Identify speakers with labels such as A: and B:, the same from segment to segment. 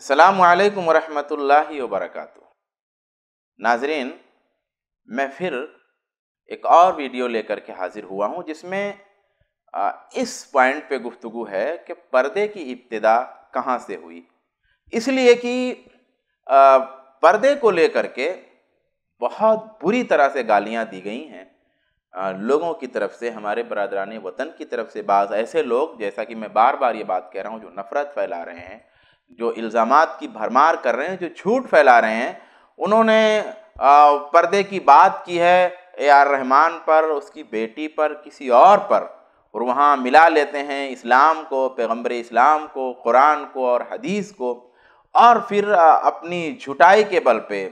A: असलकम वरहमल वर्क नाजरीन मैं फिर एक और वीडियो लेकर के हाज़िर हुआ हूँ जिसमें इस पॉइंट पे गुफ्तु है कि पर्दे की इब्तदा कहाँ से हुई इसलिए कि पर्दे को लेकर के बहुत बुरी तरह से गालियाँ दी गई हैं लोगों की तरफ से हमारे बरदरान वतन की तरफ से बाज़ ऐसे लोग जैसा कि मैं बार बार ये बात कह रहा हूँ जो नफ़रत फैला रहे हैं जो इल्ज़ाम की भरमार कर रहे हैं जो झूठ फैला रहे हैं उन्होंने पर्दे की बात की है ए आर रहमान पर उसकी बेटी पर किसी और पर और वहाँ मिला लेते हैं इस्लाम को पैगम्बर इस्लाम को कुरान को और हदीस को और फिर अपनी झुटाई के बल पे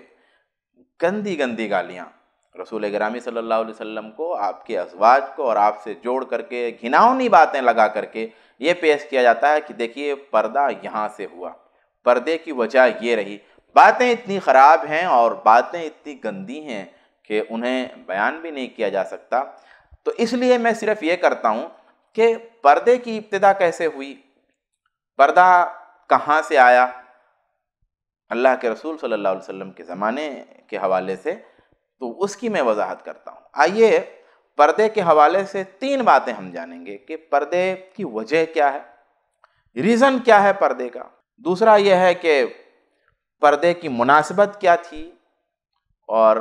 A: गंदी गंदी गालियाँ रसूल ग्रामी सल्लल्लाहु अलैहि वसल्लम को आपके अजवाज को और आपसे जोड़ करके घिनावनी बातें लगा करके ये पेश किया जाता है कि देखिए पर्दा यहाँ से हुआ पर्दे की वजह ये रही बातें इतनी ख़राब हैं और बातें इतनी गंदी हैं कि उन्हें बयान भी नहीं किया जा सकता तो इसलिए मैं सिर्फ ये करता हूँ कि पर्दे की इब्तदा कैसे हुई पर्दा कहाँ से आया अल्लाह के रसूल सल्लल्लाहु अलैहि वसल्लम के ज़माने के हवाले से तो उसकी मैं वजाहत करता हूँ आइए पर्दे के हवाले से तीन बातें हम जानेंगे कि पर्दे की वजह क्या है रीज़न क्या है पर्दे का दूसरा यह है कि पर्दे की मुनासिबत क्या थी और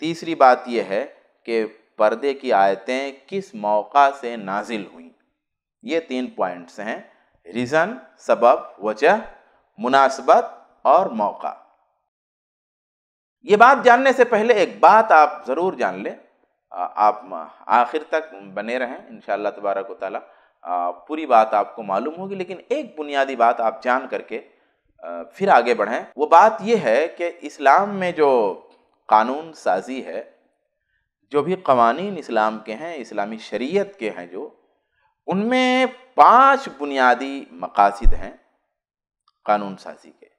A: तीसरी बात यह है कि पर्दे की आयतें किस मौका से नाजिल हुई ये तीन पॉइंट्स हैं रीज़न सबब वजह मुनासबत और मौका ये बात जानने से पहले एक बात आप ज़रूर जान लें आप आखिर तक बने रहें इन तबारक ताली पूरी बात आपको मालूम होगी लेकिन एक बुनियादी बात आप जान करके फिर आगे बढ़ें वो बात यह है कि इस्लाम में जो कानून साजी है जो भी कवानी इस्लाम के हैं इस्लामी शरीयत के हैं जो उनमें पांच बुनियादी मकासद हैं कानून साजी के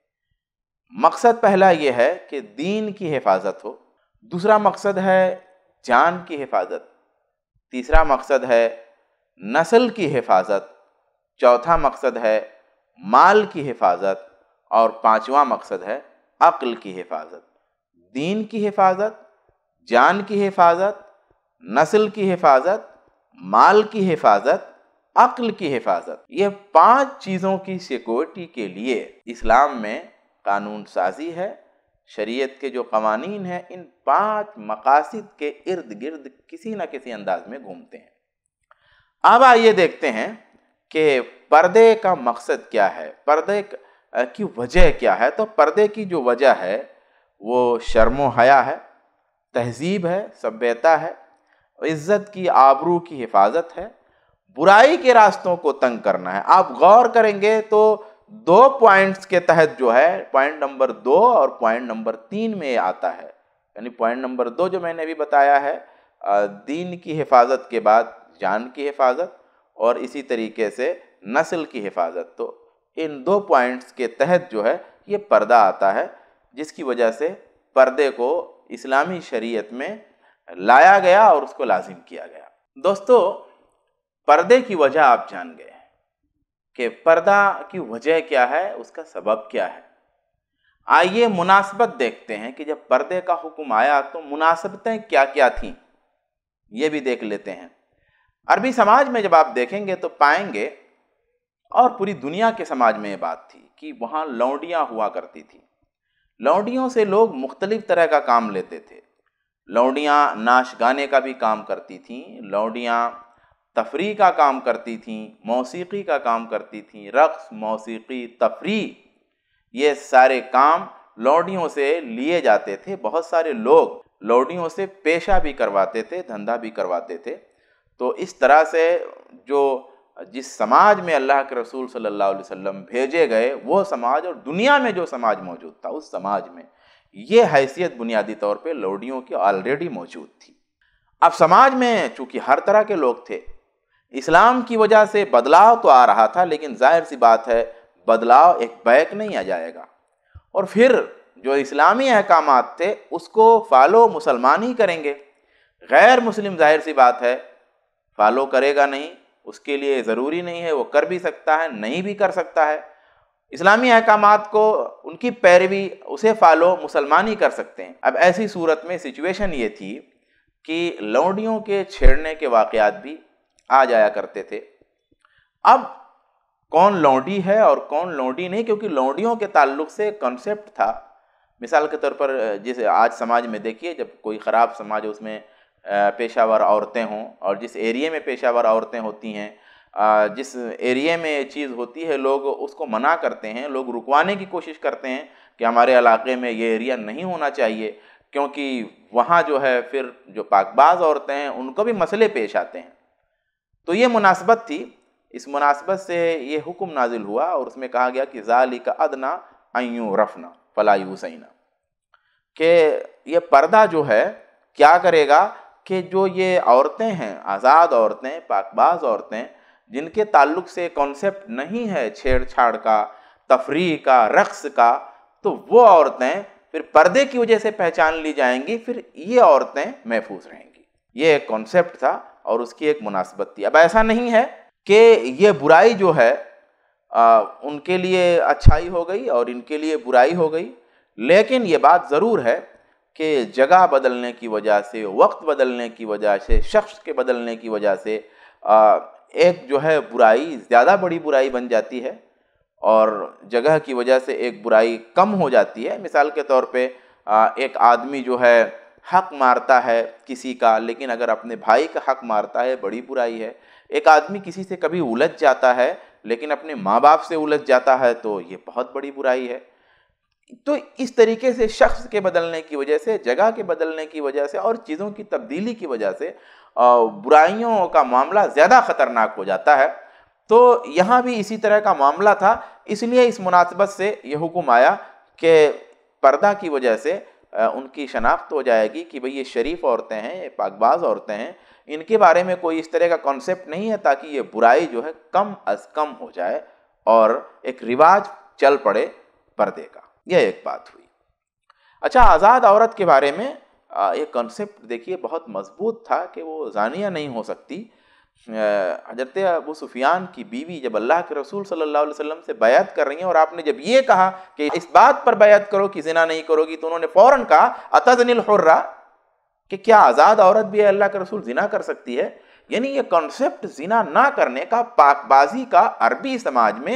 A: मकसद पहला ये है कि दीन की हिफाजत हो दूसरा मकसद है जान की हिफाजत तीसरा मकसद है नस्ल की हिफाजत चौथा मकसद है माल की हिफाजत और पांचवा मकसद है अक्ल की हिफाजत दीन की हिफाजत जान की हिफाजत नस्ल की हिफाजत माल की हिफाजत अक्ल की हिफाजत ये पांच चीज़ों की सिक्योरिटी के लिए इस्लाम में कानून साजी है शरीयत के जो कवानीन हैं इन पांच मकासद के इर्द गिर्द किसी न किसी अंदाज में घूमते हैं अब आइए देखते हैं कि पर्दे का मकसद क्या है पर्दे की वजह क्या है तो पर्दे की जो वजह है वो शर्मो हया है तहजीब है सभ्यता है इज्जत की आबरू की हिफाजत है बुराई के रास्तों को तंग करना है आप गौर करेंगे तो दो पॉइंट्स के तहत जो है पॉइंट नंबर दो और पॉइंट नंबर तीन में आता है यानी पॉइंट नंबर दो जो मैंने अभी बताया है दीन की हिफाजत के बाद जान की हिफाजत और इसी तरीके से नस्ल की हिफाजत तो इन दो पॉइंट्स के तहत जो है ये पर्दा आता है जिसकी वजह से पर्दे को इस्लामी शरीयत में लाया गया और उसको लाजिम किया गया दोस्तों पर्दे की वजह आप जान गए कि पर्दा की वजह क्या है उसका सबब क्या है आइए मुनासबत देखते हैं कि जब पर्दे का हुक्म आया तो मुनासबतें क्या क्या थीं ये भी देख लेते हैं अरबी समाज में जब आप देखेंगे तो पाएंगे और पूरी दुनिया के समाज में ये बात थी कि वहाँ लौंडियाँ हुआ करती थी लौंडियों से लोग मुख्तलिफ तरह का काम लेते थे लौंडियाँ नाच गाने का भी काम करती थीं लौंडियाँ तफरी का काम करती थी मौसीकी का काम करती थी रक़्स मौसीकी तफरी ये सारे काम लौडियों से लिए जाते थे बहुत सारे लोग लौडियों से पेशा भी करवाते थे धंधा भी करवाते थे तो इस तरह से जो जिस समाज में अल्लाह के रसूल सल्लल्लाहु अलैहि वसल्लम भेजे गए वो समाज और दुनिया में जो समाज मौजूद था उस समाज में ये हैसियत बुनियादी तौर पे लौडियों की ऑलरेडी मौजूद थी अब समाज में चूंकि हर तरह के लोग थे इस्लाम की वजह से बदलाव तो आ रहा था लेकिन जाहिर सी बात है बदलाव एक बैक नहीं आ जाएगा और फिर जो इस्लामी अहकाम थे उसको फॉलो मुसलमान ही करेंगे गैर मुस्लिम जाहिर सी बात है फॉलो करेगा नहीं उसके लिए ज़रूरी नहीं है वो कर भी सकता है नहीं भी कर सकता है इस्लामी अहकाम को उनकी पैरवी उसे फॉलो मुसलमान ही कर सकते हैं अब ऐसी सूरत में सिचुएशन ये थी कि लौंडियों के छेड़ने के वाक़ भी आ जाया करते थे अब कौन लौंडी है और कौन लौंडी नहीं क्योंकि लौंडियों के ताल्लुक से कॉन्सेप्ट था मिसाल के तौर पर जिस आज समाज में देखिए जब कोई ख़राब समाज है उसमें पेशावर औरतें हों और जिस एरिए में पेशावर औरतें होती हैं जिस एरिए में ये चीज़ होती है लोग उसको मना करते हैं लोग रुकवाने की कोशिश करते हैं कि हमारे इलाके में ये एरिया नहीं होना चाहिए क्योंकि वहाँ जो है फिर जो पाकबाज औरतें हैं उनको भी मसले पेश आते हैं तो ये मुनासबत थी इस मुनासबत से ये हुक्म नाजिल हुआ और उसमें कहा गया कि ज़ाली का अदना अयू रफना फ़लाई हुसैना कि ये पर्दा जो है क्या करेगा कि जो ये औरतें हैं आज़ाद औरतें पाकबाज औरतें जिनके ताल्लुक से कॉन्सेप्ट नहीं है छेड़छाड़ का तफरी का रक्स का तो वो औरतें फिर पर्दे की वजह से पहचान ली जाएंगी फिर ये औरतें महफूज रहेंगी ये एक कॉन्सेप्ट था और उसकी एक मुनासिबत थी अब ऐसा नहीं है कि ये बुराई जो है आ, उनके लिए अच्छाई हो गई और इनके लिए बुराई हो गई लेकिन ये बात ज़रूर है कि जगह बदलने की वजह से वक्त बदलने की वजह से शख्स के बदलने की वजह से आ, एक जो है बुराई ज़्यादा बड़ी बुराई बन जाती है और जगह की वजह से एक बुराई कम हो जाती है मिसाल के तौर पे आ, एक आदमी जो है हक मारता है किसी का लेकिन अगर अपने भाई का हक मारता है बड़ी बुराई है एक आदमी किसी से कभी उलझ जाता है लेकिन अपने माँ बाप से उलझ जाता है तो ये बहुत बड़ी बुराई है तो इस तरीके से शख्स के बदलने की वजह से जगह के बदलने की वजह से और चीज़ों की तब्दीली की वजह से बुराइयों का मामला ज़्यादा ख़तरनाक हो जाता है तो यहाँ भी इसी तरह का मामला था इसलिए इस मुनासबत से यह हुक्म आया कि पर्दा की वजह से उनकी शनाख्त हो जाएगी कि भाई ये शरीफ औरतें हैं ये पाकबाज औरतें हैं इनके बारे में कोई इस तरह का कॉन्सेप्ट नहीं है ताकि ये बुराई जो है कम अज कम हो जाए और एक रिवाज चल पड़े पर्दे का यह एक बात हुई अच्छा आज़ाद औरत के बारे में ये कॉन्सेप्ट देखिए बहुत मजबूत था कि वो जानिया नहीं हो सकती हजरत अबू सुफियान की बीवी जब अल्लाह के रसूल सल्लल्लाहु अलैहि वसल्लम से बयात कर रही हैं और आपने जब ये कहा कि इस बात पर बयात करो कि जिना नहीं करोगी तो उन्होंने फ़ौरन कहा अतजनिल हुर्रा कि क्या आज़ाद औरत भी अल्लाह के रसूल जिना कर सकती है यानी ये कॉन्सेप्ट जिना ना करने का पाकबाजी का अरबी समाज में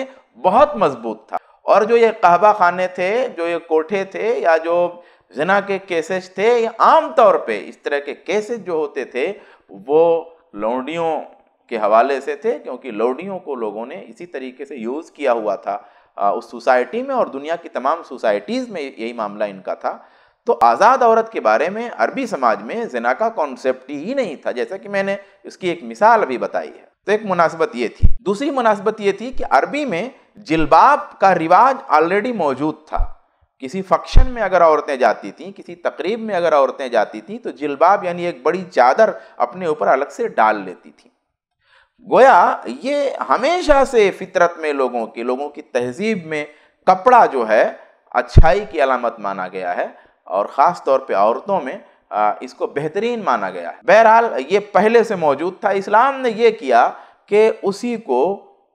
A: बहुत मजबूत था और जो ये कहबा खाने थे जो ये कोठे थे या जो जिना के केसेस थे या आम तौर पे इस तरह के केसेस जो होते थे वो लौंडियों के हवाले से थे क्योंकि लौंडियों को लोगों ने इसी तरीके से यूज़ किया हुआ था उस सोसाइटी में और दुनिया की तमाम सोसाइटीज़ में यही मामला इनका था तो आज़ाद औरत के बारे में अरबी समाज में जना का कॉन्सेप्ट ही नहीं था जैसा कि मैंने इसकी एक मिसाल अभी बताई है तो एक मुनासबत ये थी दूसरी मुनासबत ये थी कि अरबी में जिलबाब का रिवाज ऑलरेडी मौजूद था किसी फंक्शन में अगर औरतें जाती थीं किसी तकरीब में अगर औरतें जाती थीं तो जिलबाब यानी एक बड़ी चादर अपने ऊपर अलग से डाल लेती थीं गोया ये हमेशा से फितरत में लोगों की लोगों की तहजीब में कपड़ा जो है अच्छाई की अलामत माना गया है और ख़ास तौर पे औरतों में इसको बेहतरीन माना गया है बहरहाल ये पहले से मौजूद था इस्लाम ने यह किया कि उसी को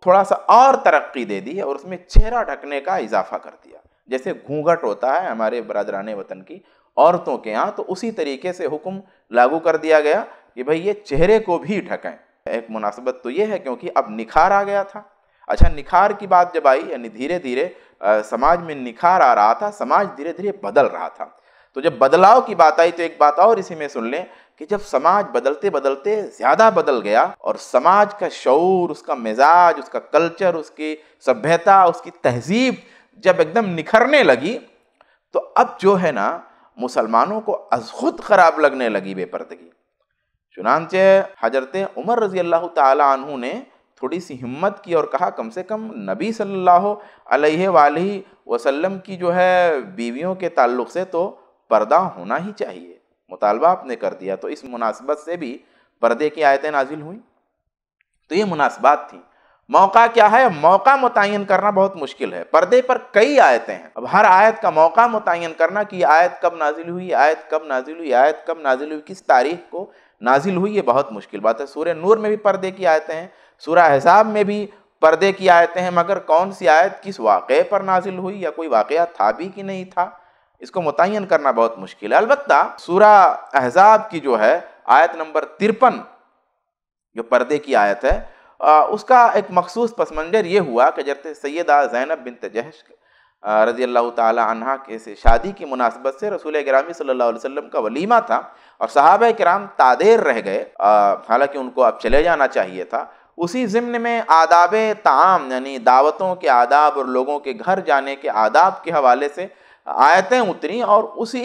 A: थोड़ा सा और तरक्की दे दी और उसमें चेहरा ढकने का इजाफा कर दिया जैसे घूंघट होता है हमारे बरदरान वतन की औरतों के यहाँ तो उसी तरीके से हुक्म लागू कर दिया गया कि भाई ये चेहरे को भी ढकें एक मुनासिबत तो ये है क्योंकि अब निखार आ गया था अच्छा निखार की बात जब आई यानी धीरे धीरे समाज में निखार आ रहा था समाज धीरे धीरे बदल रहा था तो जब बदलाव की बात आई तो एक बात और इसी में सुन लें कि जब समाज बदलते बदलते ज़्यादा बदल गया और समाज का शौर उसका मिजाज उसका कल्चर उसकी सभ्यता उसकी तहजीब जब एकदम निखरने लगी तो अब जो है ना मुसलमानों को अज खुद खराब लगने लगी बेपर्दगी चुनानचे हजरत उमर रजी अल्लाह तु ने थोड़ी सी हिम्मत की और कहा कम से कम नबी सल्लल्लाहु अलैहि वसल्लम की जो है बीवियों के ताल्लुक से तो पर्दा होना ही चाहिए मुतालबा आपने कर दिया तो इस मुनासबत से भी पर्दे की आयतें नाजिल हुई तो ये मुनासबात थी मौका क्या है मौका मुतन करना बहुत मुश्किल है पर्दे पर कई आयतें हैं अब हर आयत का मौका मुतन करना कि आयत कब नाजिल हुई आयत कब नाजिल हुई आयत कब नाजिल हुई किस तारीख को नाजिल हुई ये बहुत मुश्किल बात है सूर्य नूर में भी पर्दे की आयतें हैं सूर्य हिसाब में भी पर्दे की आयतें हैं मगर कौन सी आयत किस वाक़े पर नाजिल हुई या कोई वाक़ था भी कि नहीं था इसको मुतन करना बहुत मुश्किल है अलबत् सूरा अहजाब की जो है आयत नंबर तिरपन जो पर्दे की आयत है आ, उसका एक मखसूस पस मंजर ये हुआ कि जब सैदा जैनब बिन तजहश रज़ी अल्लाह तह के से शादी की मुनासबत से रसूल ग्रामी सल्ला वसम का वलीमा था और साहब कराम तादेर रह गए हालाँकि उनको अब चले जाना चाहिए था उसी ज़िम्न में आदाब ताम यानी दावतों के आदाब और लोगों के घर जाने के आदाब के हवाले से आयतें उतरी और उसी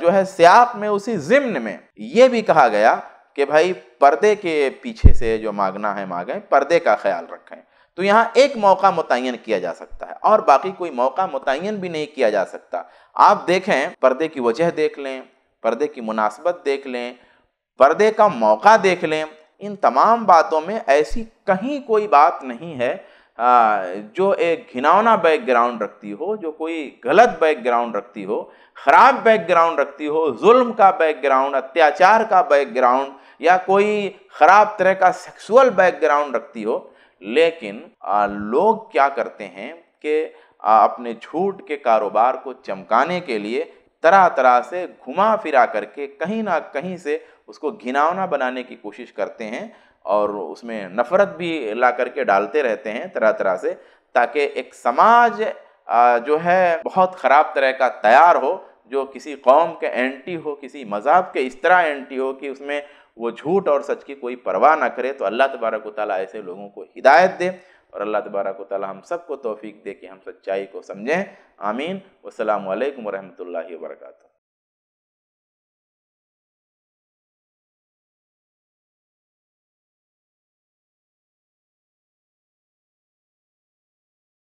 A: जो है सियाप में उसी ज़िम्न में ये भी कहा गया कि भाई पर्दे के पीछे से जो मांगना है मांगें पर्दे का ख्याल रखें तो यहाँ एक मौका मुतन किया जा सकता है और बाकी कोई मौका मुतन भी नहीं किया जा सकता आप देखें पर्दे की वजह देख लें पर्दे की मुनासबत देख लें पर्दे का मौका देख लें इन तमाम बातों में ऐसी कहीं कोई बात नहीं है जो एक घिनौना बैकग्राउंड रखती हो जो कोई गलत बैकग्राउंड रखती हो ख़राब बैकग्राउंड रखती हो जुल्म का बैकग्राउंड अत्याचार का बैकग्राउंड या कोई ख़राब तरह का सेक्सुअल बैकग्राउंड रखती हो लेकिन आ, लोग क्या करते हैं कि अपने झूठ के कारोबार को चमकाने के लिए तरह तरह से घुमा फिरा करके कहीं ना कहीं से उसको घिनावना बनाने की कोशिश करते हैं और उसमें नफ़रत भी ला करके डालते रहते हैं तरह तरह से ताकि एक समाज जो है बहुत ख़राब तरह का तैयार हो जो किसी कौम के एंटी हो किसी मज़ाब के इस तरह एंटी हो कि उसमें वो झूठ और सच की कोई परवाह ना करे तो अल्लाह तबारक ताली ऐसे लोगों को हिदायत दे और अल्लाह तबारक ताली हम सबको तोफ़ी दे कि हम सच्चाई को समझें आमीन वालकम वरहमल वर्का